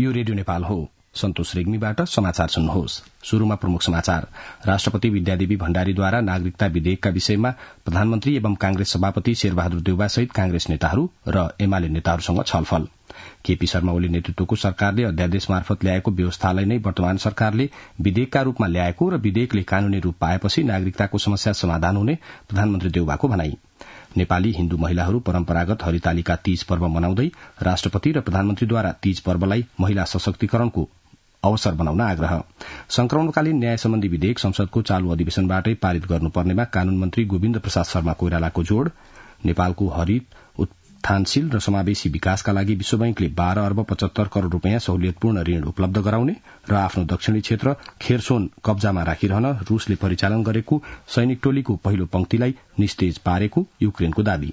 यो रेडियो नेपाल हो सन्तोष रेग्मीबाट समाचार सुन्नुहोस् शुरूमा प्रमुख समाचार राष्ट्रपति विद्यादेवी भण्डारीद्वारा नागरिकता विधेयकका विषयमा प्रधानमन्त्री एवं कांग्रेस सभापति शेरबहादुर देउवा सहित कांग्रेस नेताहरू र एमाले नेताहरूसँग छलफल केपी शर्मा ओली नेतृत्वको सरकारले अध्यादेश मार्फत ल्याएको व्यवस्थालाई नै वर्तमान सरकारले विधेयकका रूपमा ल्याएको र विधेयकले कानूनी रूप पाएपछि नागरिकताको समस्या समाधान हुने प्रधानमन्त्री देउवाको भनाई नेपाली हिन्दू महिलाहरू परम्परागत हरितालिका तीज पर्व मनाउँदै राष्ट्रपति र प्रधानमन्त्रीद्वारा तीज पर्वलाई महिला सशक्तिकरणको अवसर बनाउन आग्रह संक्रमणकालीन न्याय सम्बन्धी विधेयक संसदको चालू अधिवेशनबाटै पारित गर्नुपर्नेमा कानून मन्त्री गोविन्द प्रसाद शर्मा कोइरालाको जोड़ नेपालको हरित उत्थानशील र समावेशी विकासका लागि विश्व बैंकले बाह्र अर्ब पचहत्तर करोड़ रूपियाँ सहुलियतपूर्ण ऋण उपलब्ध गराउने र आफ्नो दक्षिणी क्षेत्र खेरसोन कब्जामा राखिरहन रूसले परिचालन गरेको सैनिक टोलीको पहिलो पंक्तिलाई निस्तेज पारेको युक्रेनको दावी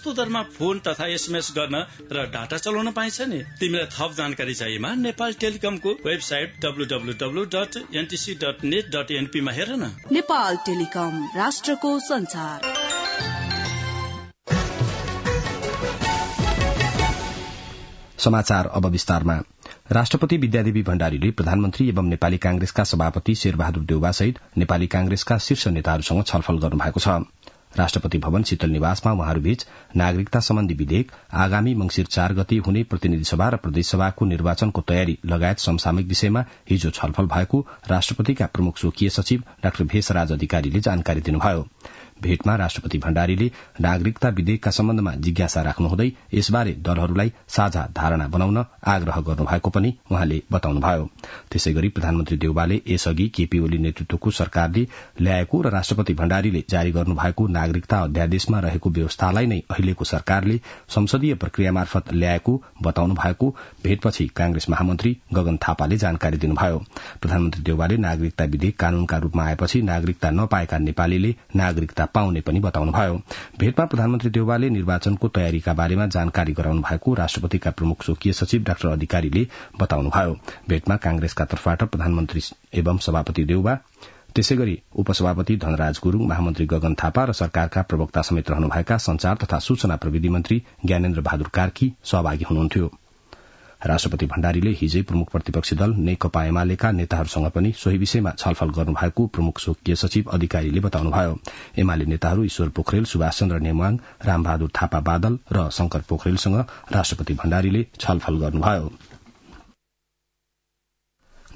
सस्तो दरमा फोन तथा एसएमएस गर्न र डाटा चलाउन पाइन्छ नि तिमीलाई थप जानकारी चाहिएमा नेपाल टेलिकमको website W dot NTC dot net dot एनपीमा हेर न नेपाल टेलिकम राष्ट्रको संसार समाचार अब विस्तारमा राष्ट्रपति विद्यादेवी भण्डारीले प्रधानमन्त्री एवं नेपाली कांग्रेसका सभापति शेरबहादुर सहित नेपाली कांग्रेसका शीर्ष नेताहरूसँग छलफल गर्नुभएको छ राष्ट्रपति भवन शीतल निवासमा उहाँहरूबीच नागरिकता सम्बन्धी विधेयक आगामी मंगिर चार गति हुने प्रतिनिधि सभा र प्रदेशसभाको निर्वाचनको तयारी लगायत समसामयिक विषयमा हिजो छलफल भएको राष्ट्रपतिका प्रमुख स्वकीय सचिव डाक्टर भेषराज अधिकारीले जानकारी दिनुभयो भेटमा राष्ट्रपति भण्डारीले नागरिकता विधेयकका सम्बन्धमा जिज्ञासा राख्नुहुँदै यसबारे दलहरूलाई साझा धारणा बनाउन आग्रह गर्नुभएको पनि उहाँले बताउनुभयो त्यसै गरी प्रधानमन्त्री देउवाले यसअघि केपी ओली नेतृत्वको सरकारले ल्याएको र राष्ट्रपति भण्डारीले जारी गर्नु भएको नागरिकता अध्यादेशमा रहेको व्यवस्थालाई नै अहिलेको सरकारले संसदीय प्रक्रिया मार्फत ल्याएको बताउनु भएको भेटपछि कांग्रेस महामन्त्री गगन थापाले जानकारी दिनुभयो प्रधानमन्त्री देउवाले नागरिकता विधेयक कानूनका रूपमा आएपछि नागरिकता नपाएका नेपालीले नागरिकता पाउने पनि बताउनुभयो भेटमा प्रधानमन्त्री देउवाले निर्वाचनको तयारीका बारेमा जानकारी गराउनु भएको राष्ट्रपतिका प्रमुख स्वकीय सचिव डाक्टर अधिकारीले बताउनुभयो भेटमा कांग्रेसका तर्फबाट प्रधानमन्त्री एवं सभापति देउवा त्यसै गरी उपसभापति धनराज गुरूङ महामन्त्री गगन थापा र सरकारका प्रवक्ता समेत रहनुभएका संचार तथा सूचना प्रविधि मन्त्री ज्ञानेन्द्र बहादुर कार्की सहभागी हुनुहुन्थ्यो राष्ट्रपति भण्डारीले हिजै प्रमुख प्रतिपक्षी दल नेकपा एमालेका नेताहरूसँग पनि सोही विषयमा छलफल गर्नुभएको प्रमुख स्वकीय सचिव अधिकारीले बताउनुभयो एमाले नेताहरू ईश्वर पोखरेल सुभाष चन्द्र नेवाङ रामबहादुर थापा बादल र शंकर पोखरेलसँग राष्ट्रपति भण्डारीले छलफल गर्नुभयो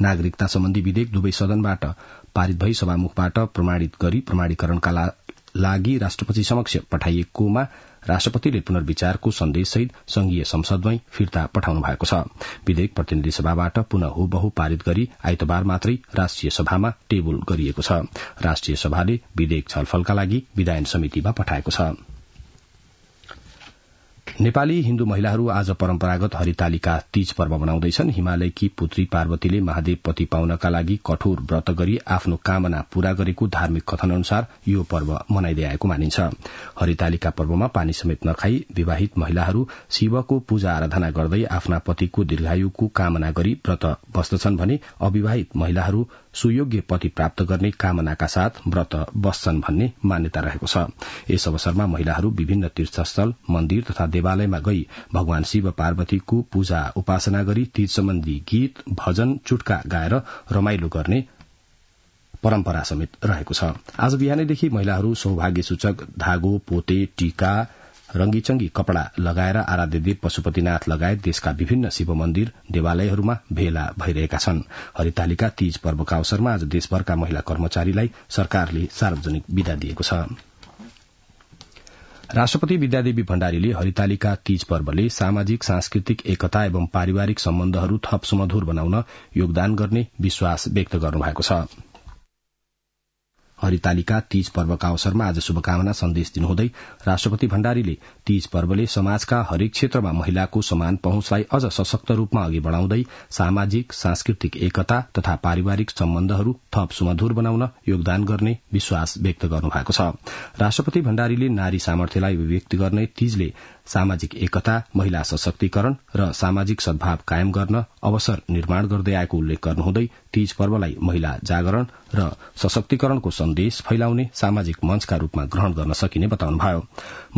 नागरिकता सम्बन्धी विधेयक दुवै सदनबाट पारित भई सभामुखबाट प्रमाणित गरी प्रमाणीकरणका लागि राष्ट्रपति समक्ष पठाइएकोमा राष्ट्रपतिले पुनर्विचारको सन्देशसहित संघीय संसदमै फिर्ता पठाउनु भएको छ विधेयक प्रतिनिधि सभाबाट पुनः हुबहु पारित गरी आइतबार मात्रै राष्ट्रिय सभामा टेबुल गरिएको छ राष्ट्रिय सभाले विधेयक छलफलका लागि विधायन समितिमा पठाएको छ नेपाली हिन्दू महिलाहरू आज परम्परागत हरितालिका तीज पर्व मनाउँदैछन् हिमालयकी पुत्री पार्वतीले महादेव पति पाउनका लागि कठोर व्रत गरी आफ्नो कामना पूरा गरेको धार्मिक कथन अनुसार यो पर्व मनाइदै आएको मानिन्छ हरितालिका पर्वमा पानी समेत नखाई विवाहित महिलाहरू शिवको पूजा आराधना गर्दै आफ्ना पतिको दीर्घायुको कामना गरी व्रत बस्दछन् भने अविवाहित महिलाहरू सुयोग्य पति प्राप्त गर्ने कामनाका साथ व्रत बस्छन् भन्ने मान्यता रहेको छ यस अवसरमा महिलाहरू विभिन्न तीर्थस्थल मन्दिर तथा देवालयमा गई भगवान शिव पार्वतीको पूजा उपासना गरी तीज सम्बन्धी गीत भजन चुटका गाएर रमाइलो गर्ने परम्परा समेत रहेको छ आज बिहानैदेखि महिलाहरू सौभाग्य सूचक धागो पोते टीका रंगीचंगी कपड़ा लगाएर आराध्य देव पशुपतिनाथ लगायत देशका विभिन्न शिव मन्दिर देवालयहरूमा भेला भइरहेका छन् हरितालिका तीज पर्वका अवसरमा आज देशभरका महिला कर्मचारीलाई सरकारले सार्वजनिक विदा दिएको छ राष्ट्रपति विद्यादेवी भण्डारीले हरितालिका तीज पर्वले सामाजिक सांस्कृतिक एकता एवं पारिवारिक सम्बन्धहरू थप सुमधुर बनाउन योगदान गर्ने विश्वास व्यक्त गर्नुभएको छ हरितालिका तीज पर्वका अवसरमा आज शुभकामना सन्देश दिनुहुँदै राष्ट्रपति भण्डारीले तीज पर्वले समाजका हरेक क्षेत्रमा महिलाको समान पहुँचलाई अझ सशक्त रूपमा अघि बढ़ाउँदै सामाजिक सांस्कृतिक एकता तथा पारिवारिक सम्बन्धहरू थप सुमधुर बनाउन योगदान गर्ने विश्वास व्यक्त गर्नुभएको छ राष्ट्रपति भण्डारीले नारी सामर्थ्यलाई अभिव्यक्ति गर्ने तीजले सामाजिक एकता महिला सशक्तिकरण र सामाजिक सद्भाव कायम गर्न अवसर निर्माण गर्दै आएको उल्लेख गर्नुहुँदै तीज पर्वलाई महिला जागरण र सशक्तिकरणको सन्देश फैलाउने सामाजिक मञ्चका रूपमा ग्रहण गर्न सकिने बताउनुभयो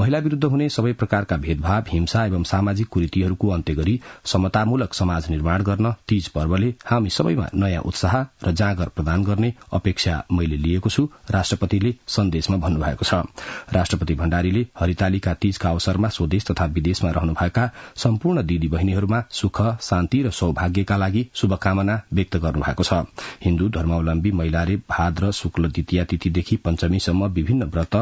महिला विरूद्ध हुने सबै प्रकारका भेदभाव हिंसा एवं सामाजिक कुरीतिहरूको अन्त्य गरी समतामूलक समाज निर्माण गर्न तीज पर्वले हामी सबैमा नयाँ उत्साह र जाँगर प्रदान गर्ने अपेक्षा मैले लिएको छु राष्ट्रपतिले सन्देशमा भन्नुभएको छ राष्ट्रपति भण्डारीले हरितालीका तीजका अवसरमा सोधे देश तथा विदेशमा रहनुभएका सम्पूर्ण दिदी बहिनीहरूमा सुख शान्ति र सौभाग्यका लागि शुभकामना व्यक्त गर्नुभएको छ हिन्दू धर्मावलम्बी महिलाले भाद्र शुक्ल द्वितीय तिथिदेखि पञ्चमीसम्म विभिन्न व्रत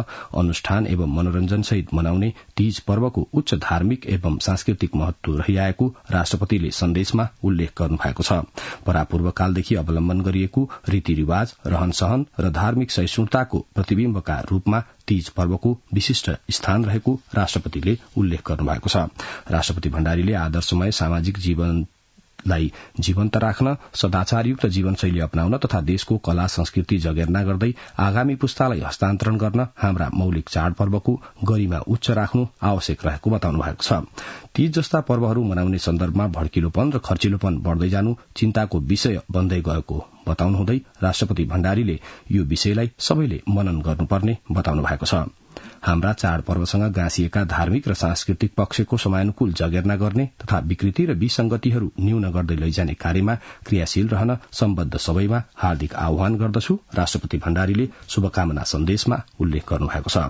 अनुष्ठान एवं मनोरञ्जनसहित मनाउने तीज पर्वको उच्च धार्मिक एवं सांस्कृतिक महत्व रहिआएको राष्ट्रपतिले सन्देशमा उल्लेख गर्नुभएको छ परापूर्वकालदेखि अवलम्बन गरिएको रीतिरिवाज रहन सहन र धार्मिक सहिष्णुताको प्रतिविम्बका रूपमा तीज पर्वको विशिष्ट स्थान रहेको राष्ट्रपतिले उल्लेख गर्नुभएको छ राष्ट्रपति भण्डारीले आदर्शमय सामाजिक जीवन लाई जीवन्त राख्न सदाचारयुक्त जीवनशैली अप्नाउन तथा देशको कला संस्कृति जगेर्ना गर्दै आगामी पुस्तालाई हस्तान्तरण गर्न हाम्रा मौलिक चाडपर्वको गरिमा उच्च राख्नु आवश्यक रहेको बताउनु भएको छ तीज जस्ता पर्वहरू मनाउने सन्दर्भमा भडकिलोपन र खर्चिलोपन बढ़दै जानु चिन्ताको विषय बन्दै गएको बताउनुहुँदै राष्ट्रपति भण्डारीले यो विषयलाई सबैले मनन गर्नुपर्ने बताउनु भएको छ हाम्रा चाडपर्वसँग गाँसिएका धार्मिक र सांस्कृतिक पक्षको समयानुकूल जगेर्ना गर्ने तथा विकृति र विसंगतिहरू न्यून गर्दै लैजाने कार्यमा क्रियाशील रहन सम्बद्ध सबैमा हार्दिक आह्वान गर्दछु राष्ट्रपति भण्डारीले शुभकामना सन्देशमा उल्लेख गर्नुभएको छ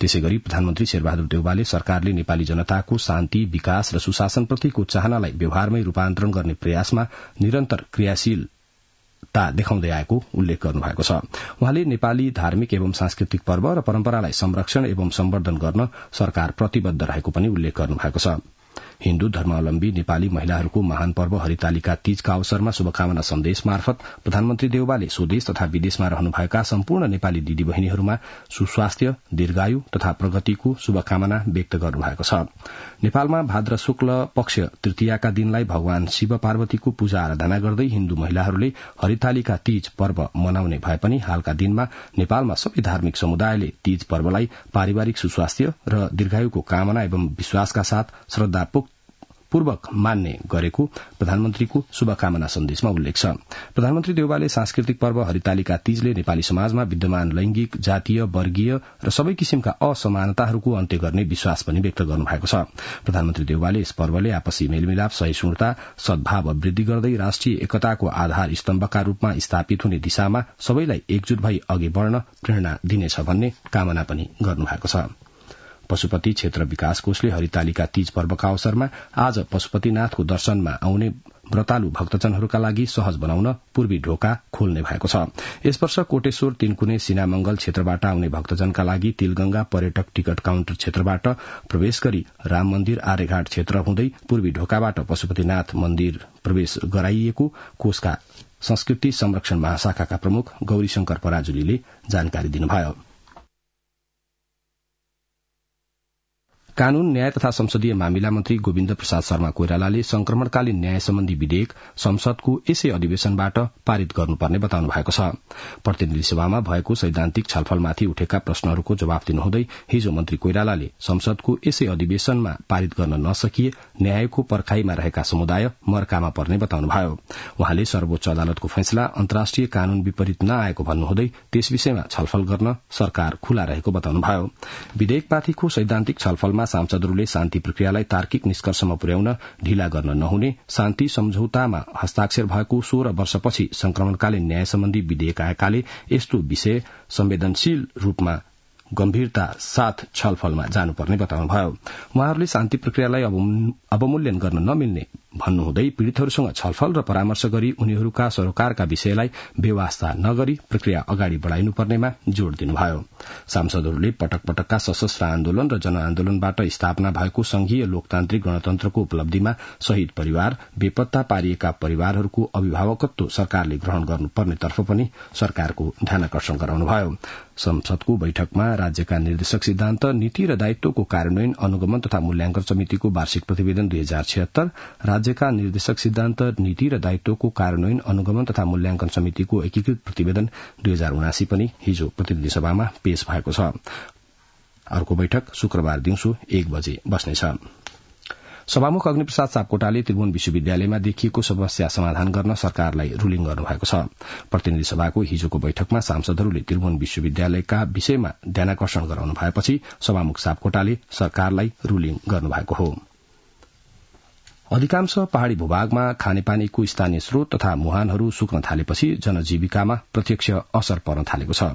त्यसै गरी प्रधानमन्त्री शेरबहादुर देउवाले सरकारले नेपाली जनताको शान्ति विकास र सुशासनप्रतिको चाहनालाई व्यवहारमै रूपान्तरण गर्ने प्रयासमा निरन्तर क्रियाशील महत्ता देखाउँदै आएको उल्लेख गर्नुभएको छ उहाँले नेपाली धार्मिक एवं सांस्कृतिक पर्व र परम्परालाई संरक्षण एवं सम्वर्धन गर्न सरकार प्रतिबद्ध रहेको पनि उल्लेख गर्नुभएको छ हिन्दू धर्मावलम्बी नेपाली महिलाहरूको महान पर्व हरितालिका तीजका अवसरमा शुभकामना सन्देश मार्फत प्रधानमन्त्री देवालले स्वदेश तथा विदेशमा रहनुभएका सम्पूर्ण नेपाली दिदी बहिनीहरूमा सुस्वास्थ्य दीर्घायु तथा प्रगतिको शुभकामना व्यक्त गर्नुभएको छ नेपालमा भाद्र शुक्ल पक्ष तृतीयका दिनलाई भगवान शिव पार्वतीको पूजा आराधना गर्दै हिन्दू महिलाहरूले हरितालिका तीज पर्व मनाउने भए पनि हालका दिनमा नेपालमा सबै धार्मिक समुदायले तीज पर्वलाई पारिवारिक सुस्वास्थ्य र दीर्घायुको कामना एवं विश्वासका साथ श्रद्धा पूर्वक मान्ने गरेको प्रधानमन्त्रीको शुभकामना सन्देशमा उल्लेख छ प्रधानमन्त्री देउवाले सांस्कृतिक पर्व हरितालिका तीजले नेपाली समाजमा विद्यमान लैंगिक जातीय वर्गीय र सबै किसिमका असमानताहरूको अन्त्य गर्ने विश्वास पनि व्यक्त गर्नुभएको छ प्रधानमन्त्री देउवाले यस पर्वले आपसी मेलमिलाप सहिष्णुता सद्भाव वृद्धि गर्दै राष्ट्रिय एकताको आधार स्तम्भका रूपमा स्थापित हुने दिशामा सबैलाई एकजुट भई अघि बढ़न प्रेरणा दिनेछ भन्ने कामना पनि गर्नुभएको छ पशुपति क्षेत्र विकास कोषले हरितालिका तीज पर्वका अवसरमा आज पशुपतिनाथको दर्शनमा आउने व्रतालु भक्तजनहरूका लागि सहज बनाउन पूर्वी ढोका खोल्ने भएको छ यस वर्ष कोटेश्वर तीनकुने सिनामंगल क्षेत्रबाट आउने भक्तजनका लागि तिलगंगा पर्यटक टिकट काउन्टर क्षेत्रबाट प्रवेश गरी राम मन्दिर आर्यघाट क्षेत्र हुँदै पूर्वी ढोकाबाट पशुपतिनाथ मन्दिर प्रवेश गराइएको कोषका संस्कृति संरक्षण महाशाखाका प्रमुख गौरीशंकर पराजुलीले जानकारी दिनुभयो कानून न्याय तथा संसदीय मामिला मन्त्री गोविन्द प्रसाद शर्मा कोइरालाले संक्रमणकालीन न्याय सम्बन्धी विधेयक संसदको यसै अधिवेशनबाट पारित गर्नुपर्ने बताउनु भएको छ प्रतिनिधि सभामा भएको सैद्धान्तिक छलफलमाथि उठेका प्रश्नहरूको जवाब दिनुहुँदै हिजो मन्त्री कोइरालाले संसदको यसै अधिवेशनमा पारित गर्न नसकिए न्यायको पर्खाईमा रहेका समुदाय मर्कामा पर्ने बताउनुभयो उहाँले सर्वोच्च अदालतको फैसला अन्तर्राष्ट्रिय कानून विपरीत नआएको भन्नुहुँदै त्यस विषयमा छलफल गर्न सरकार खुला रहेको बताउनुभयो विधेयकमाथिको सैद्धान्तिक छलफलमा बैठकमा सांसदहरूले शान्ति प्रक्रियालाई तार्किक निष्कर्षमा पुर्याउन ढिला गर्न नहुने शान्ति सम्झौतामा हस्ताक्षर भएको सोह्र वर्षपछि संक्रमणकालीन न्याय सम्बन्धी विधेयक आएकाले यस्तो विषय संवेदनशील रूपमा गम्भीरता साथ छलफलमा जानुपर्ने बताउनुभयो उहाँहरूले शान्ति प्रक्रियालाई अवमूल्यन गर्न नमिल्ने भन्नुहुँदै पीड़ितहरूसँग छलफल र परामर्श गरी उनीहरूका सरोकारका विषयलाई व्यवस्था नगरी प्रक्रिया अगाडि बढ़ाइनुपर्नेमा जोड़ दिनुभयो सांसदहरूले पटक पटकका सशस्त्र आन्दोलन र जनआन्दोलनबाट स्थापना भएको संघीय लोकतान्त्रिक गणतन्त्रको उपलब्धिमा शहीद परिवार बेपत्ता पारिएका परिवारहरूको अभिभावकत्व सरकारले ग्रहण गर्नुपर्नेतर्फ पनि सरकारको ध्यानकर्षण गराउनुभयो संसदको बैठकमा राज्यका निर्देशक सिद्धान्त नीति र दायित्वको कार्यान्वयन अनुगमन तथा मूल्यांकन समितिको वार्षिक प्रतिवेदन दुई हजार छिहत्तर राज्यका निर्देशक सिद्धान्त नीति र दायित्वको कार्यान्वयन अनुगमन तथा मूल्याङ्कन समितिको एकीकृत प्रतिवेदन दुई हजार उनासी पनि हिजो प्रतिनिधि सभामा पेश भएको छ अर्को बैठक शुक्रबार दिउँसो एक बजे बस्नेछ सभामुख अग्निप्रसाद सापकोटाले त्रिभुवन विश्वविद्यालयमा देखिएको समस्या समाधान गर्न सरकारलाई रूलिङ गर्नुभएको छ प्रतिनिधि सभाको हिजोको बैठकमा सांसदहरूले त्रिभुवन विश्वविद्यालयका विषयमा ध्यानकर्षण गराउनु भएपछि सभामुख सापकोटाले सरकारलाई रूलिङ गर्नुभएको हो अधिकांश पहाड़ी भूभागमा खानेपानीको स्थानीय स्रोत तथा मुहानहरू सुक्न थालेपछि जनजीविकामा प्रत्यक्ष असर पर्न थालेको छ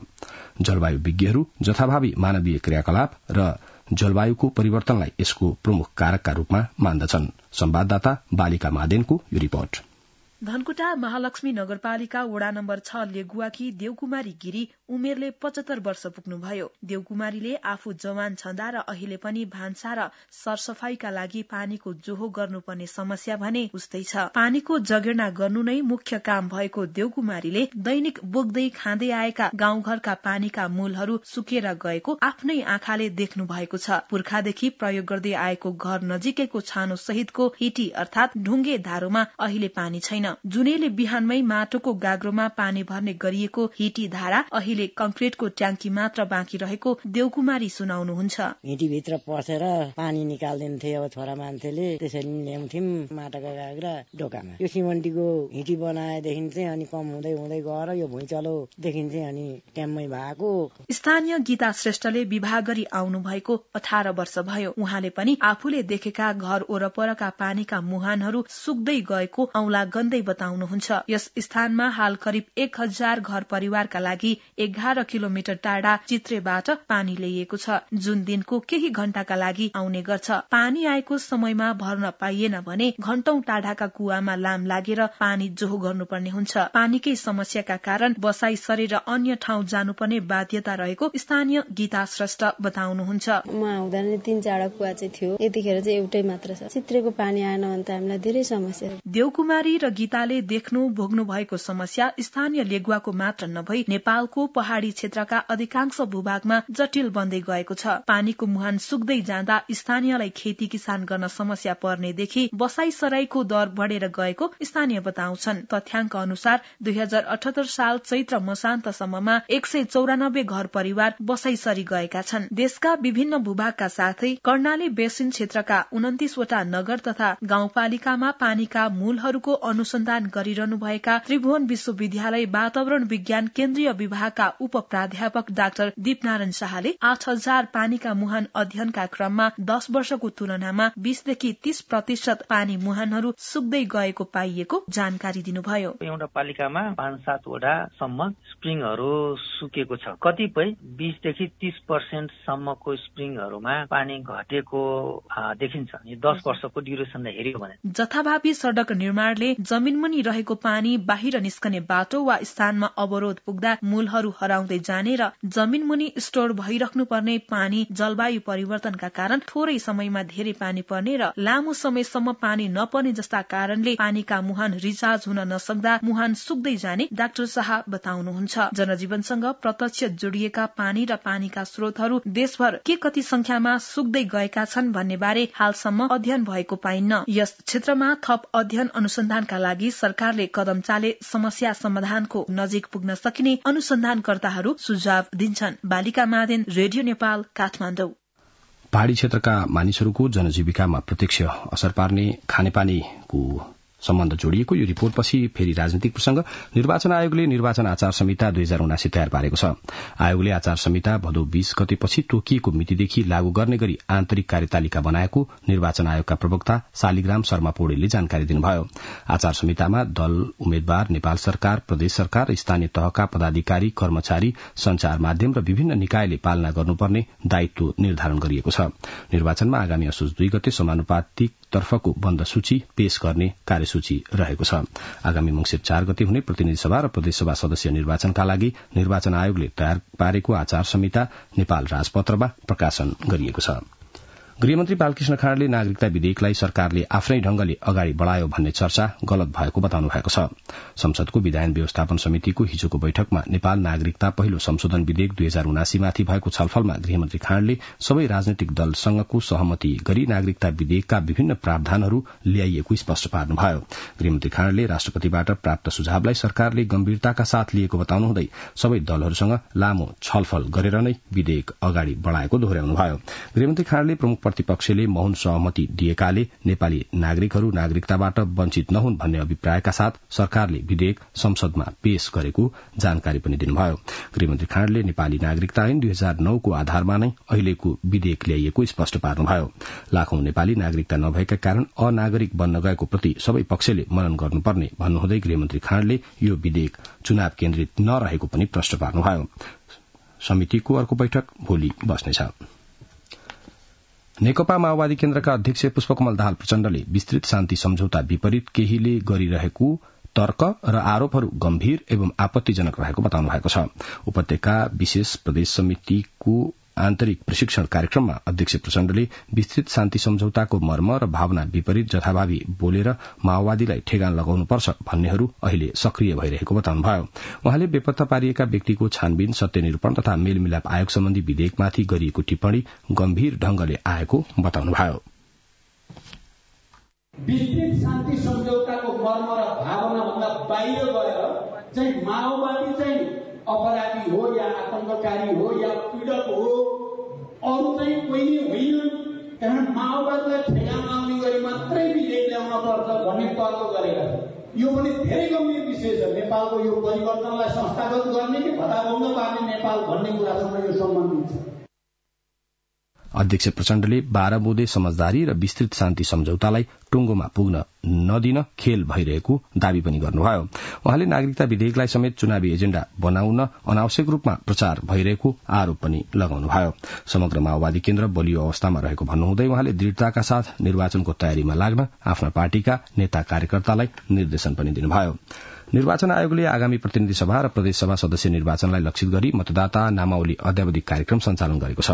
जलवायु विज्ञहरू जथाभावी मानवीय क्रियाकलाप र जलवायुको परिवर्तनलाई यसको प्रमुख कारकका रूपमा मान्दछन् संवाददाता बालिका महादेनको यो रिपोर्ट धनकुटा महालक्ष्मी नगरपालिका वडा नम्बर छ लेगुवाकी देवकुमारी गिरी उमेरले पचहत्तर वर्ष पुग्नुभयो देवकुमारीले आफू जवान छन्दा र अहिले पनि भान्सा र सरसफाईका लागि पानीको जोहो गर्नुपर्ने समस्या भने उस्तै छ पानीको जगेर्ना गर्नु नै मुख्य काम भएको देवकुमारीले दैनिक बोक्दै खाँदै आएका गाउँघरका पानीका मूलहरू सुकेर गएको आफ्नै आँखाले देख्नु भएको छ पुर्खादेखि प्रयोग गर्दै आएको घर नजिकैको छानो सहितको हिटी अर्थात ढुङ्गे धारोमा अहिले पानी छैन जुनेले बिहानमै माटोको गाग्रोमा पानी भर्ने गरिएको हिटी धारा अहिले कंक्रिटको ट्याङ्की मात्र बाँकी रहेको देवकुमारी सुनाउनुहुन्छ हिटीभित्र पसेर पानी निकालिदिन्थे अब छोरा मान्छेले त्यसरी ल्याउँथ्यौँ माटाको गाग्रा ढोकामा यो सिमन्टीको हिटी बनाएदेखि चाहिँ अनि कम हुँदै हुँदै गएर यो भुइँचालो चाहिँ अनि ट्याम्मै भएको स्थानीय गीता श्रेष्ठले विवाह गरी आउनु भएको अठार वर्ष भयो उहाँले पनि आफूले देखेका घर ओरपरका पानीका मुहानहरू सुक्दै गएको औला गन्दै गर्दै बताउनुहुन्छ यस स्थानमा हाल करिब एक हजार घर परिवारका लागि एघार किलोमिटर टाढा चित्रेबाट पानी ल्याइएको छ जुन दिनको केही घण्टाका लागि आउने गर्छ पानी आएको समयमा भर्न पाइएन भने घण्टौं टाढाका कुवामा लाम लागेर पानी जोहो गर्नुपर्ने हुन्छ पानीकै समस्याका कारण बसाई सरेर अन्य ठाउँ जानुपर्ने बाध्यता रहेको स्थानीय गीता श्रेष्ठ बताउनुहुन्छ म आउँदा नै चारवटा कुवा चाहिँ थियो यतिखेर चाहिँ एउटै मात्र छ चित्रेको पानी आएन भने त हामीलाई धेरै समस्या देवकुमारी र गीताले देख्नु भोग्नु भएको समस्या स्थानीय लेगुवाको मात्र नभई नेपालको पहाड़ी क्षेत्रका अधिकांश भूभागमा जटिल बन्दै गएको छ पानीको मुहान सुक्दै जाँदा स्थानीयलाई खेती किसान गर्न समस्या पर्नेदेखि बसाईसराईको दर बढ़ेर गएको स्थानीय बताउँछन् तथ्याङ्क अनुसार दुई हजार अठहत्तर साल चैत्र मसान्तसम्ममा एक सय चौरानब्बे घर परिवार बसाईसरी गएका छन् देशका विभिन्न भूभागका साथै कर्णाली बेसिन क्षेत्रका उन्तिसवटा नगर तथा गाउँपालिकामा पानीका मूलहरूको अनुसन्धान अनुसन्धान गरिरहनुभएका त्रिभुवन विश्वविद्यालय वातावरण विज्ञान केन्द्रीय विभागका उप प्राध्यापक डाक्टर दीपनारायण शाहले आठ हजार पानीका मुहान अध्ययनका क्रममा दस वर्षको तुलनामा बीसदेखि तीस प्रतिशत पानी मुहानहरू सुक्दै गएको पाइएको जानकारी दिनुभयो एउटा पालिकामा पाँच सातवटासम्म स्प्रिङहरू सुकेको छ कतिपय बीसदेखि तीस पर्सेन्टसम्मको स्प्रिङहरूमा पानी घटेको देखिन्छ दस वर्षको ड्युरेसनलाई हेर्यो भने जथाभावी सड़क निर्माणले जमिन मुनि रहेको पानी बाहिर निस्कने बाटो वा स्थानमा अवरोध पुग्दा मूलहरू हराउँदै जाने र मुनि स्टोर पर्ने पानी जलवायु परिवर्तनका कारण थोरै समयमा धेरै पानी पर्ने र लामो समयसम्म पानी नपर्ने जस्ता कारणले पानीका मुहान रिचार्ज हुन नसक्दा मुहान सुक्दै जाने डाक्टर शाह बताउनुहुन्छ जनजीवनसँग प्रत्यक्ष जोडिएका पानी र पानीका स्रोतहरू देशभर के कति संख्यामा सुक्दै गएका छन् भन्ने बारे हालसम्म अध्ययन भएको पाइन्न यस क्षेत्रमा थप अध्ययन अनुसन्धानका लागि लागि सरकारले कदम चाले समस्या समाधानको नजिक पुग्न सकिने अनुसन्धानकर्ताहरू सुझाव दिन्छन् बालिका मादेन रेडियो नेपाल काठमाडौँ पहाड़ी क्षेत्रका मानिसहरूको जनजीविकामा प्रत्यक्ष असर पार्ने खानेपानीको सम्बन्ध जोडिएको यो रिपोर्टपछि फेरि राजनीतिक प्रसंग निर्वाचन आयोगले निर्वाचन आचार संहिता दुई हजार उनासी तयार पारेको छ आयोगले आचार संहिता भदौ बीस गतेपछि तोकिएको मितिदेखि लागू गर्ने गरी आन्तरिक कार्यतालिका बनाएको निर्वाचन आयोगका प्रवक्ता शालिग्राम शर्मा पौडेलले जानकारी दिनुभयो आचार संहितामा दल उम्मेद्वार नेपाल सरकार प्रदेश सरकार स्थानीय तहका पदाधिकारी कर्मचारी संचार माध्यम र विभिन्न निकायले पालना गर्नुपर्ने दायित्व निर्धारण गरिएको छ निर्वाचनमा आगामी असोज दुई गते समानुपातिक तर्फको बन्द सूची पेश गर्ने कार्यसूची रहेको छ आगामी मंगिर चार गते हुने प्रतिनिधि सभा र प्रदेशसभा सदस्य निर्वाचनका लागि निर्वाचन आयोगले तयार पारेको आचार संहिता नेपाल राजपत्रमा प्रकाशन गरिएको छ गृहमन्त्री बालकृष्ण खाँडले नागरिकता विधेयकलाई सरकारले आफ्नै ढंगले अगाडि बढ़ायो भन्ने चर्चा गलत भएको बताउनु भएको छ संसदको विधायन व्यवस्थापन समितिको हिजोको बैठकमा नेपाल नागरिकता पहिलो संशोधन विधेयक दुई हजार उनासीमाथि भएको छलफलमा गृहमन्त्री खाँडले सबै राजनैतिक दलसँगको सहमति गरी नागरिकता विधेयकका विभिन्न प्रावधानहरू ल्याइएको स्पष्ट पार्नुभयो गृहमन्त्री खाँडले राष्ट्रपतिबाट प्राप्त सुझावलाई सरकारले गम्भीरताका साथ लिएको बताउनुहुँदै सबै दलहरूसँग लामो छलफल गरेर नै विधेयक अगाडि बढ़ाएको दोहोर्याउनुभयो गृहमन्त्री खाँडले प्रमुख प्रतिपक्षले मौन सहमति दिएकाले नेपाली नागरिकहरू नागरिकताबाट वञ्चित नहुन् भन्ने अभिप्रायका साथ सरकारले विधेयक संसदमा पेश गरेको जानकारी पनि दिनुभयो गृहमन्त्री खाँडले नेपाली नागरिकता ऐन दुई हजार नौको आधारमा नै अहिलेको विधेयक ल्याइएको स्पष्ट पार्नुभयो लाखौं नेपाली नागरिकता नभएका कारण अनागरिक बन्न गएको प्रति सबै पक्षले मनन गर्नुपर्ने भन्नुहुँदै गृहमन्त्री खाँडले यो विधेयक चुनाव केन्द्रित नरहेको पनि प्रश्न पार्नुभयो समितिको अर्को बैठक भोलि बस्नेछ नेकपा माओवादी केन्द्रका अध्यक्ष पुष्पकमल दाहाल प्रचण्डले विस्तृत शान्ति सम्झौता विपरीत केहीले गरिरहेको तर्क र आरोपहरू गम्भीर एवं आपत्तिजनक रहेको बताउनु भएको छ उपत्यका विशेष प्रदेश समितिको आन्तरिक प्रशिक्षण कार्यक्रममा अध्यक्ष प्रचण्डले विस्तृत शान्ति सम्झौताको मर्म र भावना विपरीत जथाभावी बोलेर माओवादीलाई ठेगान लगाउनुपर्छ भन्नेहरू अहिले सक्रिय भइरहेको बताउनुभयो उहाँले बेपत्ता पारिएका व्यक्तिको छानबिन सत्यनिरूपण तथा मेलमिलाप आयोग सम्बन्धी विधेयकमाथि गरिएको टिप्पणी गम्भीर ढंगले आएको बताउनुभयो विस्तृत शान्ति सम्झौताको मर्म र भन्दा बाहिर गएर चाहिँ माओवादी चाहिँ अपराधी हो या आतङ्ककारी हो या पीडक हो अरू चाहिँ कोही नै होइनन् कारण माओवादीलाई ठेगा माग्ने गरी मात्रै विजय ल्याउन पर्छ भन्ने तर्क गरेका छन् यो पनि धेरै गम्भीर विषय छ नेपालको यो परिवर्तनलाई संस्थागत गर्ने कि भत्ताभङ्ग पार्ने नेपाल भन्ने कुरासँग यो सम्बन्धित छ अध्यक्ष प्रचण्डले बाह्र बोधे समझदारी र विस्तृत शान्ति सम्झौतालाई टुङ्गोमा पुग्न नदिन खेल भइरहेको दावी पनि गर्नुभयो उहाँले नागरिकता विधेयकलाई समेत चुनावी एजेण्डा बनाउन अनावश्यक रूपमा प्रचार भइरहेको आरोप पनि लगाउनुभयो समग्र माओवादी केन्द्र बलियो अवस्थामा रहेको भन्नुहुँदै उहाँले दृढ़ताका साथ निर्वाचनको तयारीमा लाग्न आफ्ना पार्टीका नेता कार्यकर्तालाई निर्देशन पनि दिनुभयो निर्वाचन आयोगले आगामी प्रतिनिधि सभा र प्रदेशसभा सदस्य निर्वाचनलाई लक्षित गरी मतदाता नामावली अध्यावधिक कार्यक्रम सञ्चालन गरेको छ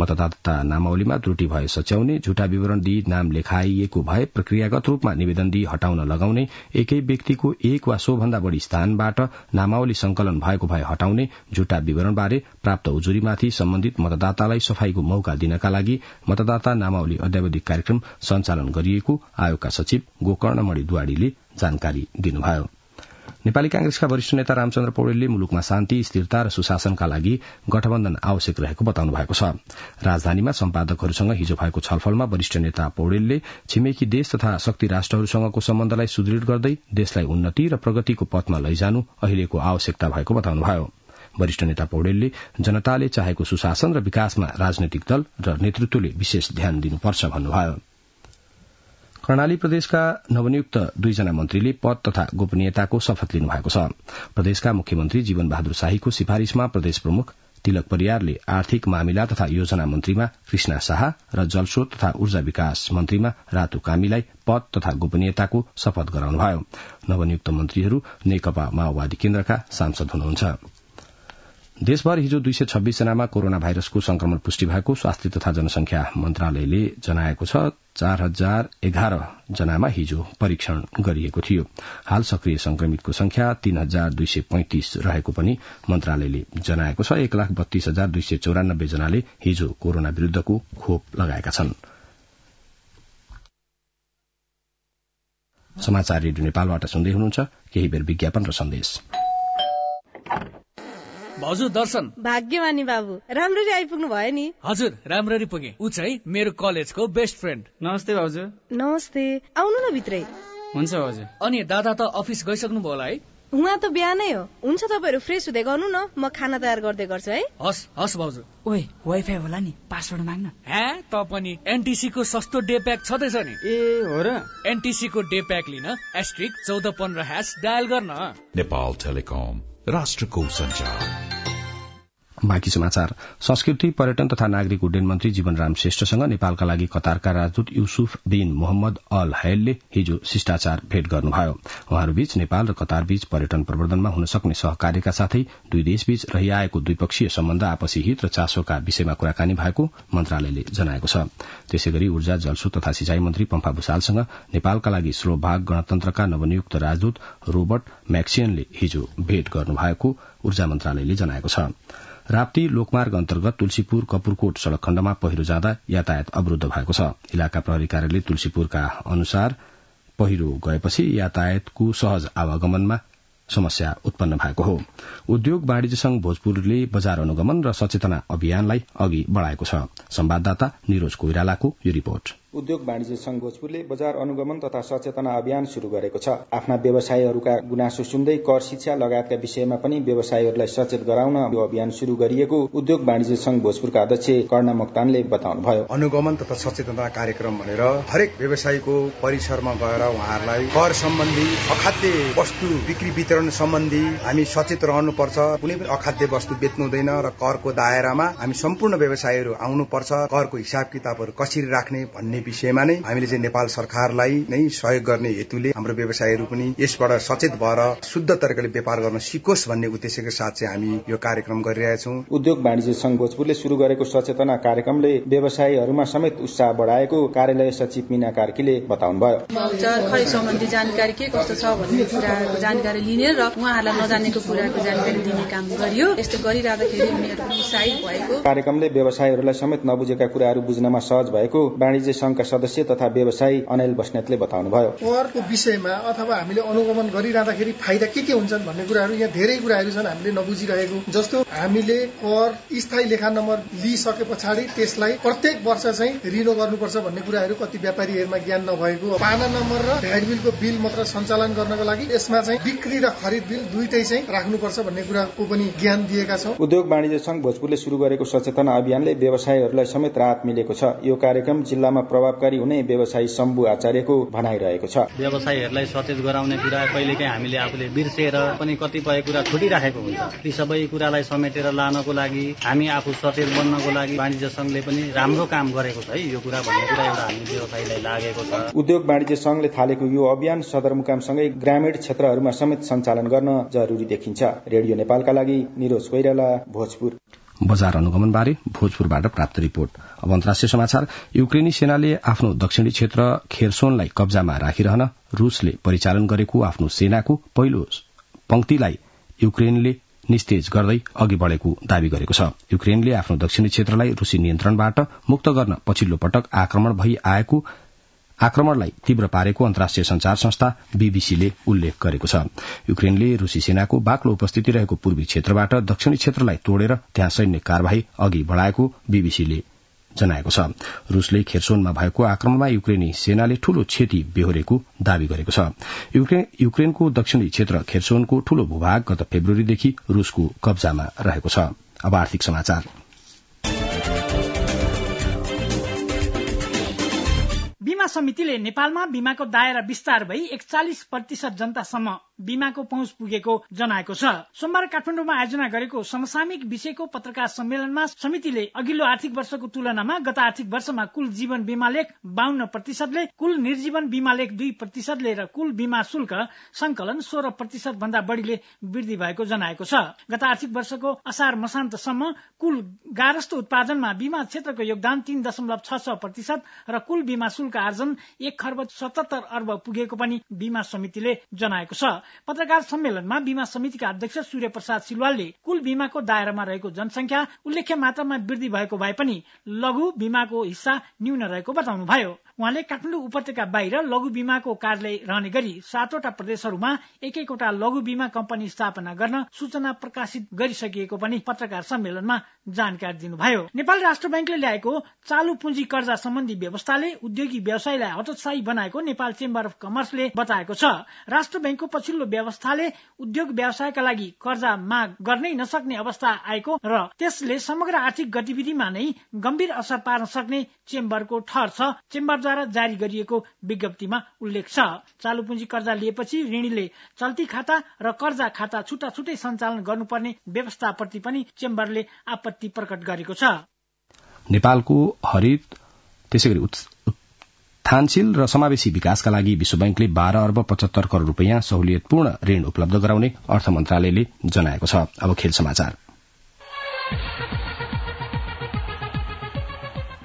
मतदाता नामावलीमा त्रुटि भए सच्याउने झुटा विवरण दिई नाम लेखाइएको भए प्रक्रियागत रूपमा निवेदन दिई हटाउन लगाउने एकै व्यक्तिको एक वा सो भन्दा बढ़ी स्थानबाट नामावली संकलन भएको भए हटाउने झुटा विवरणबारे प्राप्त उजुरीमाथि सम्बन्धित मतदातालाई सफाईको मौका दिनका लागि मतदाता नामावली अध्यावधिक कार्यक्रम सञ्चालन गरिएको आयोगका सचिव गोकर्णमणि दुवाडीले जानकारी दिनुभयो नेपाली कांग्रेसका वरिष्ठ नेता रामचन्द्र पौडेलले मुलुकमा शान्ति स्थिरता र सुशासनका लागि गठबन्धन आवश्यक रहेको बताउनु भएको छ राजधानीमा सम्पादकहरूसँग हिजो भएको छलफलमा वरिष्ठ नेता पौडेलले छिमेकी देश तथा शक्ति राष्ट्रहरूसँगको सम्बन्धलाई सुदृढ गर्दै देशलाई उन्नति र प्रगतिको पथमा लैजानु अहिलेको आवश्यकता भएको बताउनुभयो वरिष्ठ नेता पौडेलले जनताले चाहेको सुशासन र विकासमा राजनैतिक दल र नेतृत्वले विशेष ध्यान दिनुपर्छ भन्नुभयो कर्णाली प्रदेशका नवनियुक्त दुईजना मन्त्रीले पद तथा गोपनीयताको शपथ लिनुभएको छ प्रदेशका मुख्यमन्त्री जीवन बहादुर शाहीको सिफारिशमा प्रदेश प्रमुख तिलक परियारले आर्थिक मामिला तथा योजना मन्त्रीमा कृष्ण शाह र जलस्रोत तथा ऊर्जा विकास मन्त्रीमा रातु कामीलाई पद तथा गोपनीयताको शपथ गराउनुभयो नवनियुक्त मन्त्रीहरू नेकपा माओवादी केन्द्रका सांसद हुनुहुन्छ देशभर हिजो दुई सय छब्बीसजनामा कोरोना भाइरसको संक्रमण पुष्टि भएको स्वास्थ्य तथा जनसंख्या मन्त्रालयले जनाएको छ चार हजार एघार जनामा हिजो परीक्षण गरिएको थियो हाल सक्रिय संक्रमितको संख्या तीन हजार दुई सय पैंतिस रहेको पनि मन्त्रालयले जनाएको छ एक लाख बत्तीस हजार दुई सय चौरानब्बे जनाले हिजो कोरोना विरूद्धको खोप लगाएका छन् समाचार रेडियो नेपालबाट सुन्दै हुनुहुन्छ केही बेर विज्ञापन र सन्देश हजुर दर्शन भाग्यमानी बाबु राम्ररी आइपुग्नु भयो नि हजुर राम्ररी पुगे ऊ चाहिँ मेरो कलेजको बेस्ट फ्रेन्ड नमस्ते भाउजू नमस्ते आउनु न भित्रै हुन्छ हजुर अनि दादा त अफिस गइसक्नु भयो होला है उहाँ त बिहानै हो हुन्छ तपाईँहरू फ्रेस हुँदै गर्नु न म खाना तयार गर्दै गर्छु है हस् हस् भाउजू ओए वाइफाई होला नि पासवर्ड माग्न ए त पनि एनटिसी को सस्तो डे प्याक छँदैछ नि ए हो र एनटिसी को डे प्याक लिन एस्ट्रिक चौध पन्ध्र ह्यास डायल गर्न नेपाल टेलिकम राष्ट्रको संचार बाँकी समाचार संस्कृति पर्यटन तथा नागरिक उड्डयन मन्त्री जीवनराम श्रेष्ठसँग नेपालका लागि कतारका राजदूत युसुफ बिन मोहम्मद अल हायलले हिजो शिष्टाचार भेट गर्नुभयो उहाँहरूबीच नेपाल र कतारबीच पर्यटन प्रवर्धनमा हुन सक्ने सहकार्यका साथै दुई देशबीच रहिआएको द्विपक्षीय सम्बन्ध आपसी हित र चासोका विषयमा कुराकानी भएको मन्त्रालयले जनाएको छ त्यसै गरी ऊर्जा जलस्रोत तथा सिंचाई मन्त्री पम्फा भूषालसँग नेपालका लागि भाग गणतन्त्रका नवनियुक्त राजदूत रोबर्ट म्याक्सियनले हिजो भेट गर्नुभएको ऊर्जा मन्त्रालयले जनाएको छ राप्ती लोकमार्ग अन्तर्गत तुलसीपुर कपुरकोट सड़क खण्डमा पहिरो जाँदा यातायात अवरूद्ध भएको छ इलाका प्रहरी कार्यालय तुलसीपुरका अनुसार पहिरो गएपछि यातायातको सहज आवागमनमा समस्या उत्पन्न भएको हो उद्योग वाणिज्य संघ भोजपुरले बजार अनुगमन र सचेतना अभियानलाई अघि बढ़ाएको छ संवाददाता निरोज कोइरालाको यो रिपोर्ट उद्योग वाणिज्य संघ भोजपुरले बजार अनुगमन तथा सचेतना अभियान शुरू गरेको छ आफ्ना व्यवसायहरूका गुनासो सुन्दै कर शिक्षा लगायतका विषयमा पनि व्यवसायीहरूलाई सचेत गराउन यो अभियान शुरू गरिएको उद्योग वाणिज्य संघ भोजपुरका अध्यक्ष कर्ण मोक्तानले बताउनुभयो अनुगमन तथा सचेतना कार्यक्रम भनेर हरेक व्यवसायीको परिसरमा गएर उहाँहरूलाई कर सम्बन्धी अखाद्य वस्तु बिक्री वितरण सम्बन्धी हामी सचेत रहनुपर्छ कुनै पनि अखाद्य वस्तु बेच्नु हुँदैन र करको दायरामा हामी सम्पूर्ण व्यवसायीहरू आउनुपर्छ करको हिसाब किताबहरू कसरी राख्ने भन्ने भन्ने विषयमा नै हामीले चाहिँ नेपाल सरकारलाई नै सहयोग गर्ने हेतुले हाम्रो व्यवसायहरू पनि यसबाट सचेत भएर शुद्ध तरिकाले व्यापार गर्न सिकोस् भन्ने उद्देश्यको साथ चाहिँ हामी यो कार्यक्रम गरिरहेछौँ उद्योग वाणिज्य संघ भोजपुरले शुरू गरेको सचेतना कार्यक्रमले व्यवसायीहरूमा समेत उत्साह बढाएको कार्यालय सचिव मिना कार्कीले बताउनुभयो भयो सम्बन्धी जानकारी के कस्तो छ भन्ने जानकारी लिने र उहाँहरूलाई नजानेको कुराको जानकारी दिने काम गरियो यस्तो गरिरहँदाखेरि उनीहरू उत्साहित भएको कार्यक्रमले व्यवसायहरूलाई समेत नबुझेका कुराहरू बुझ्नमा सहज भएको वाणिज्य संघका सदस्य तथा व्यवसायी अनिल बस्नेतले बताउनुभयो करको विषयमा अथवा हामीले अनुगमन गरिरहँदाखेरि फाइदा के के हुन्छन् भन्ने कुराहरू यहाँ धेरै कुराहरू छन् हामीले नबुझिरहेको जस्तो हामीले कर स्थायी लेखा नम्बर लिइसके पछाडि त्यसलाई प्रत्येक वर्ष चाहिँ रिनो गर्नुपर्छ भन्ने कुराहरू कति व्यापारीहरूमा ज्ञान नभएको पाना नम्बर र भ्याट बिलको बिल मात्र सञ्चालन गर्नको लागि यसमा चाहिँ बिक्री र खरिद बिल दुइटै चाहिँ राख्नुपर्छ भन्ने कुराको पनि ज्ञान दिएका छौँ उद्योग वाणिज्य संघ भोजपुरले शुरू गरेको सचेतना अभियानले व्यवसायीहरूलाई समेत राहत मिलेको छ यो कार्यक्रम जिल्लामा प्रभावकारी हुने व्यवसायी शम्भु आचार्यको भनाइरहेको छ व्यवसायीहरूलाई सचेत गराउने कुरा कहिलेकाहीँ हामीले आफूले बिर्सेर पनि कतिपय कुरा छुटिराखेको हुन्छ ती सबै कुरालाई समेटेर लानको लागि हामी आफू सचेत बन्नको लागि वाणिज्य संघले पनि राम्रो काम गरेको छ है यो कुरा भन्ने कुरा एउटा हामी व्यवसायीलाई लागेको छ उद्योग वाणिज्य संघले थालेको यो अभियान सदरमुकामसँगै ग्रामीण क्षेत्रहरूमा समेत सञ्चालन गर्न जरुरी देखिन्छ रेडियो नेपालका लागि निरोज कोइराला भोजपुर बजार अनुगमन बारे भोजपुरबाट प्राप्त रिपोर्ट अब अन्तर्राष्ट्रिय समाचार युक्रेनी सेनाले आफ्नो दक्षिणी क्षेत्र खेरसोनलाई कब्जामा राखिरहन रूसले परिचालन गरेको आफ्नो सेनाको पहिलो पंक्तिलाई युक्रेनले निस्तेज गर्दै अघि बढ़ेको दावी गरेको छ युक्रेनले आफ्नो दक्षिणी क्षेत्रलाई रूसी नियन्त्रणबाट मुक्त गर्न पछिल्लो पटक आक्रमण भई आएको आक्रमणलाई तीव्र पारेको अन्तर्राष्ट्रिय संचार संस्था बीबीसीले उल्लेख गरेको छ युक्रेनले रूसी सेनाको बाक्लो उपस्थिति रहेको पूर्वी क्षेत्रबाट दक्षिणी क्षेत्रलाई तोडेर त्यहाँ सैन्य कार्यवाही अघि बढ़ाएको बीबीसीले जनाएको छ रूसले खेरसोनमा भएको आक्रमणमा युक्रेनी सेनाले ठूलो क्षति बेहोरेको दावी गरेको छ युक्रेनको दक्षिणी क्षेत्र खेरसोनको ठूलो भूभाग गत फेब्रुअरीदेखि रूसको कब्जामा रहेको छ अब आर्थिक समाचार बिमा समितिले नेपालमा बिमाको दायरा विस्तार भई एकचालिस प्रतिशत जनतासम्म बीमाको पहुँच पुगेको जनाएको छ सोमबार काठमाडौँमा आयोजना गरेको समसामिक विषयको पत्रकार सम्मेलनमा समितिले अघिल्लो आर्थिक वर्षको तुलनामा गत आर्थिक वर्षमा कुल जीवन बीमा लेख बाहन्न प्रतिशतले कुल निर्जीवन बीमा लेख दुई प्रतिशतले र कुल बीमा शुल्क संकलन सोह्र प्रतिशत भन्दा बढ़ीले वृद्धि भएको जनाएको छ गत आर्थिक वर्षको असार मसान्तसम्म कुल गाह्रस्थ उत्पादनमा बीमा क्षेत्रको योगदान तीन दशमलव छ छ प्रतिशत र कुल बीमा शुल्क आर्जन एक खर्ब सतहत्तर अर्ब पुगेको पनि बीमा समितिले जनाएको छ पत्रकार सम्मेलनमा बीमा समितिका अध्यक्ष सूर्य प्रसाद सिलवालले कुल बीमाको दायरामा रहेको जनसंख्या उल्लेख्य मात्रामा वृद्धि भएको भए पनि लघु बीमाको हिस्सा न्यून रहेको बताउनुभयो उहाँले काठमाडौँ उपत्यका बाहिर लघु बीमाको कार्यालय रहने गरी सातवटा प्रदेशहरूमा एक एकवटा लघु बीमा कम्पनी स्थापना गर्न सूचना प्रकाशित गरिसकिएको पनि पत्रकार सम्मेलनमा जानकारी दिनुभयो नेपाल राष्ट्र बैंकले ल्याएको चालु पुँजी कर्जा सम्बन्धी व्यवस्थाले उद्योगी व्यवसायलाई हतोत्साही बनाएको नेपाल चेम्बर अफ कमर्सले बताएको छ राष्ट्र बैंकको पछिल्लो पछिल्लो व्यवस्थाले उद्योग व्यवसायका लागि कर्जा माग गर्नै नसक्ने अवस्था आएको र त्यसले समग्र आर्थिक गतिविधिमा नै गम्भीर असर पार्न सक्ने चेम्बरको ठहर छ चेम्बरद्वारा जारी गरिएको विज्ञप्तिमा उल्लेख छ चालु पुँजी कर्जा लिएपछि ऋणीले चल्ती खाता र कर्जा खाता छुट्टा छुट्टै सञ्चालन गर्नुपर्ने व्यवस्थाप्रति पनि चेम्बरले आपत्ति प्रकट गरेको छ नेपालको हरित त्यसै गरी थानशील र समावेशी विकासका लागि विश्व ब्याङ्कले बाह्र अर्ब पचहत्तर करोड़ रूपियाँ सहुलियतपूर्ण ऋण उपलब्ध गराउने अर्थ मन्त्रालयले जनाएको छ अब खेल समाचार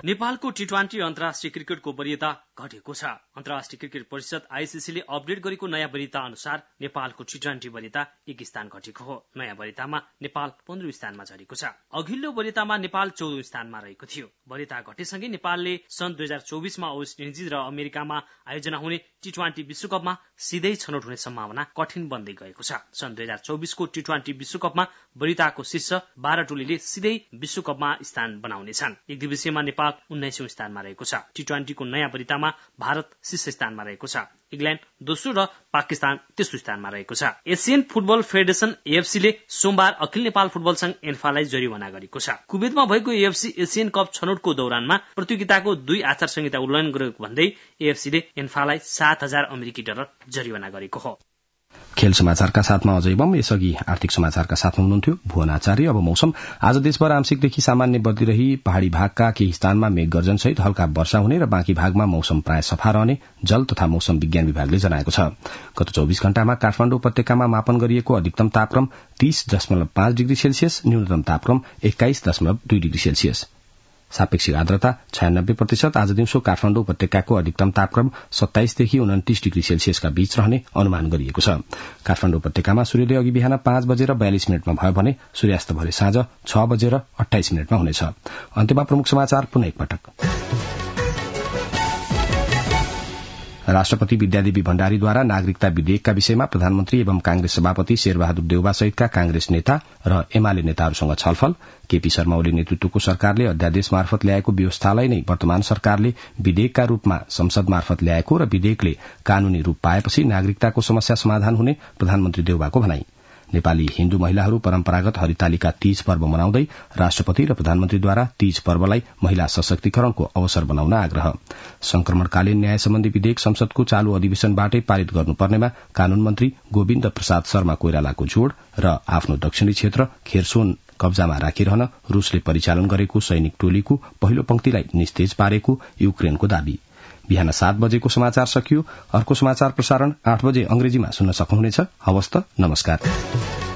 नेपालको टी ट्वेन्टी अन्तर्राष्ट्रिय क्रिकेटको वरियता घटेको छ अन्तर्राष्ट्रिय क्रिकेट परिषद आइसिसीले अपडेट गरेको नयाँ वरियता अनुसार नेपालको टी ट्वेन्टी वरियता एक स्थान घटेको हो नयाँ वरियतामा नेपाल पन्ध्र स्थानमा झरेको छ अघिल्लो वरियतामा नेपाल चौध स्थानमा रहेको थियो वरियता घटेसँगै नेपालले सन् दुई हजार चौबिसमा वेस्ट इन्डिज र अमेरिकामा आयोजना हुने टी ट्वेन्टी विश्वकपमा सिधै छनौट हुने सम्भावना कठिन बन्दै गएको छ सन् दुई हजार चौबिसको टी ट्वेन्टी विश्वकपमा वरिताको शीर्ष बाह्र टोलीले सिधै विश्वकपमा स्थान बनाउनेछन् एक दिवसीयमा नेपाल उन्नाइसौं स्थानमा रहेको छ टी ट्वेन्टीको नयाँ वरितामा भारत शीर्ष स्थानमा रहेको छ इङ्ल्याण्ड दोस्रो र पाकिस्तान तेस्रो स्थानमा रहेको छ एसियन फुटबल फेडरेशन एएफसीले सोमबार अखिल नेपाल फुटबल संघ एन्फालाई जरिवाना गरेको छ कुवेतमा भएको एएफसी एसियन कप छनौटको दौरानमा प्रतियोगिताको दुई आचार संहिता उल्लङ्घन गरेको भन्दै एएफसीले एन्फालाई सात हजार अमेरिकी डलर जरिवाना गरेको हो खेल समाचारका साथमा अझै बम यसअघि आर्थिक समाचारका साथमा हुनुहुन्थ्यो भुवन आचार्य अब मौसम आज देशभर आंशिकदेखि सामान्य बदली रही पहाड़ी भागका केही स्थानमा मेघगर्जनसहित हल्का वर्षा हुने र बाँकी भागमा मौसम प्राय सफा रहने जल तथा मौसम विज्ञान विभागले जनाएको छ गत चौविस घण्टामा काठमाण्डु उपत्यकामा मापन गरिएको अधिकतम तापक्रम तीस दशमलव पाँच डिग्री सेल्सियस न्यूनतम तापक्रम एक्काइस दशमलव दुई डिग्री सेल्सियस सापेक्षिक आर्द्रता छयानब्बे प्रतिशत आज दिउँसो काठमाडौँ उपत्यकाको अधिकतम तापक्रम सत्ताइसदेखि उन्तिस डिग्री सेल्सियसका बीच रहने अनुमान गरिएको छ काठमाडौँ उपत्यकामा सूर्योदय अघि बिहान पाँच बजेर बयालिस मिनटमा भयो भने सूर्यास्त भोलि साँझ छ बजेर अठाइस मिनटमा हुनेछ अन्त्यमा प्रमुख समाचार पुनः एकपटक राष्ट्रपति विद्यादेवी भण्डारीद्वारा नागरिकता विधेयकका विषयमा प्रधानमन्त्री एवं कांग्रेस सभापति शेरबहादुर देउवा सहितका कांग्रेस नेता र एमाले नेताहरूसँग छलफल केपी शर्मा ओली नेतृत्वको सरकारले अध्यादेश मार्फत ल्याएको व्यवस्थालाई नै वर्तमान सरकारले विधेयकका रूपमा संसद मार्फत ल्याएको र विधेयकले कानूनी रूप पाएपछि नागरिकताको समस्या समाधान हुने प्रधानमन्त्री देउवाको भनाई नेपाली हिन्दू महिलाहरू परम्परागत हरितालिका तीज पर्व मनाउँदै राष्ट्रपति र प्रधानमन्त्रीद्वारा तीज पर्वलाई महिला सशक्तिकरणको अवसर बनाउन आग्रह संक्रमणकालीन न्याय सम्बन्धी विधेयक संसदको चालू अधिवेशनबाटै पारित गर्नुपर्नेमा कानून मन्त्री गोविन्द प्रसाद शर्मा कोइरालाको जोड़ र आफ्नो दक्षिणी क्षेत्र खेरसोन कब्जामा राखिरहन रूसले परिचालन गरेको सैनिक टोलीको पहिलो पंक्तिलाई निस्तेज पारेको युक्रेनको दावी बिहान सात बजेको समाचार सकियो अर्को समाचार प्रसारण आठ बजे अंग्रेजीमा सुन्न सक्नुहुनेछ हवस्त नमस्कार